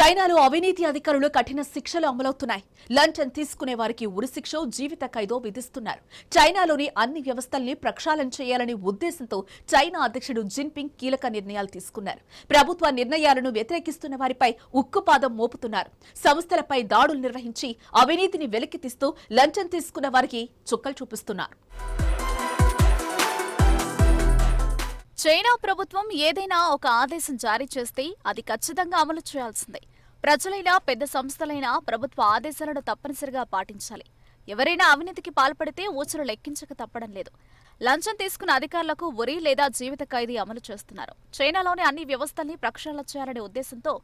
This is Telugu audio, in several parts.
చైనాలో అవినీతి అధికారులు కఠిన శిక్షలు అమలవుతున్నాయి లంచం తీసుకునే వారికి ఉరిశిక్ష జీవిత ఖైదో విధిస్తున్నారు చైనాలోని అన్ని వ్యవస్థల్ని ప్రక్షాళన చేయాలనే ఉద్దేశంతో చైనా అధ్యక్షుడు జిన్పింగ్ కీలక నిర్ణయాలు తీసుకున్నారు ప్రభుత్వ నిర్ణయాలను వ్యతిరేకిస్తున్న వారిపై ఉక్కుపాదం మోపుతున్నారు సంస్థలపై దాడులు నిర్వహించి అవినీతిని వెలికితీస్తూ లంచం తీసుకున్న వారికి చుక్కలు చూపిస్తున్నారు చైనా ప్రభుత్వం ఏదైనా ఒక ఆదేశం జారీ చేస్తే అది ఖచ్చితంగా అమలు చేయాల్సిందే ప్రజలైనా పెద్ద సంస్థలైనా ప్రభుత్వ ఆదేశాలను తప్పనిసరిగా పాటించాలి ఎవరైనా అవినీతికి పాల్పడితే ఊచలు లెక్కించక తప్పడం లేదు లంచం తీసుకున్న అధికారులకు ఉరి లేదా జీవిత ఖైదీ అమలు చేస్తున్నారు చైనాలోని అన్ని వ్యవస్థల్ని ప్రక్షాళన చేయాలనే ఉద్దేశంతో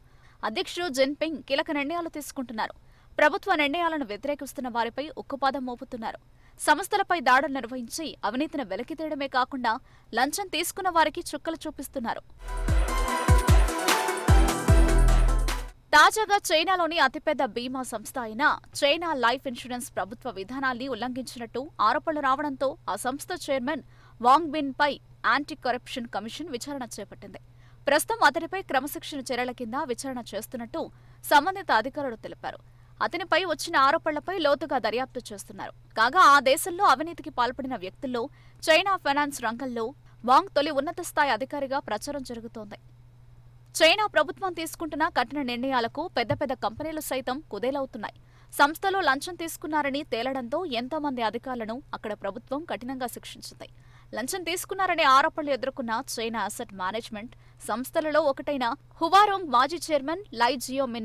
అధ్యక్షుడు జిన్పింగ్ కీలక నిర్ణయాలు తీసుకుంటున్నారు ప్రభుత్వ నిర్ణయాలను వ్యతిరేకిస్తున్న వారిపై ఉక్కుపాదం మోపుతున్నారు సంస్థలపై దాడులు నిర్వహించి అవినీతిని వెలికితీయడమే కాకుండా లంచం తీసుకున్న వారికి చుక్కలు చూపిస్తున్నారు తాజాగా చైనాలోని అతిపెద్ద బీమా సంస్థ అయిన చైనా లైఫ్ ఇన్సూరెన్స్ ప్రభుత్వ విధానాల్ని ఉల్లంఘించినట్టు ఆరోపణలు రావడంతో ఆ సంస్థ చైర్మన్ వాంగ్ బిన్ పై యాంటీ కరప్షన్ కమిషన్ విచారణ చేపట్టింది ప్రస్తుతం అతడిపై క్రమశిక్షణ చర్యల కింద విచారణ చేస్తున్నట్టు సంబంధిత అధికారులు తెలిపారు అతనిపై వచ్చిన ఆరోపణలపై లోతుగా దర్యాప్తు చేస్తున్నారు కాగా ఆ దేశంలో అవినీతికి పాల్పడిన వ్యక్తుల్లో చైనా ఫైనాన్స్ రంగంలో వాంగ్ తొలి ఉన్నత స్థాయి అధికారిగా ప్రచారం జరుగుతోంది చైనా ప్రభుత్వం తీసుకుంటున్న కఠిన నిర్ణయాలకు పెద్ద పెద్ద కంపెనీలు సైతం కుదేలవుతున్నాయి సంస్థలో లంచం తీసుకున్నారని తేలడంతో ఎంతో మంది అధికారులను అక్కడ ప్రభుత్వం కఠినంగా శిక్షించింది లంచం తీసుకున్నారనే ఆరోపణలు ఎదుర్కొన్న చైనా అసెట్ మేనేజ్మెంట్ సంస్థలలో ఒకటైన హువారోంగ్ మాజీ చైర్మన్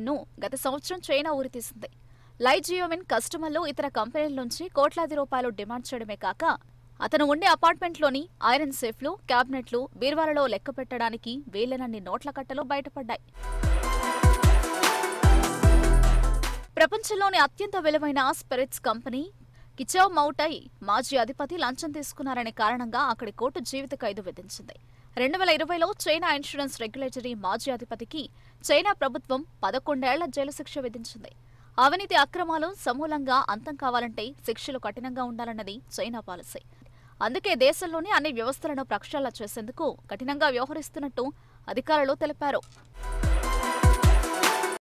ను గత సంవత్సరం చైనా ఊరితీసింది లైజియోమిన్ కస్టమర్లు ఇతర కంపెనీల నుంచి కోట్లాది రూపాయలు డిమాండ్ చేయడమే కాక అతను ఉండే అపార్ట్మెంట్లోని ఐరన్ సేఫ్లు క్యాబినెట్లు బీర్వాలలో లెక్క పెట్టడానికి వేలనన్ని నోట్ల కట్టలు బయటపడ్డాయి ప్రపంచంలోని అత్యంత విలువైన స్పిరిట్స్ కంపెనీ కిచౌ మౌటై మాజీ అధిపతి లంచం తీసుకున్నారనే కారణంగా అక్కడి కోర్టు జీవిత ఖైదు విధించింది రెండు వేల ఇరవైలో చైనా ఇన్సూరెన్స్ రెగ్యులేటరీ మాజీ అధిపతికి చైనా ప్రభుత్వం పదకొండేళ్ల జైలు శిక్ష విధించింది అవినీతి అక్రమాలు సమూలంగా అంతం కావాలంటే శిక్షలు కఠినంగా ఉండాలన్నది చైనా పాలసీ అందుకే దేశంలోని అన్ని వ్యవస్థలను ప్రక్షాళన చేసేందుకు కఠినంగా వ్యవహరిస్తున్నట్టు అధికారులు తెలిపారు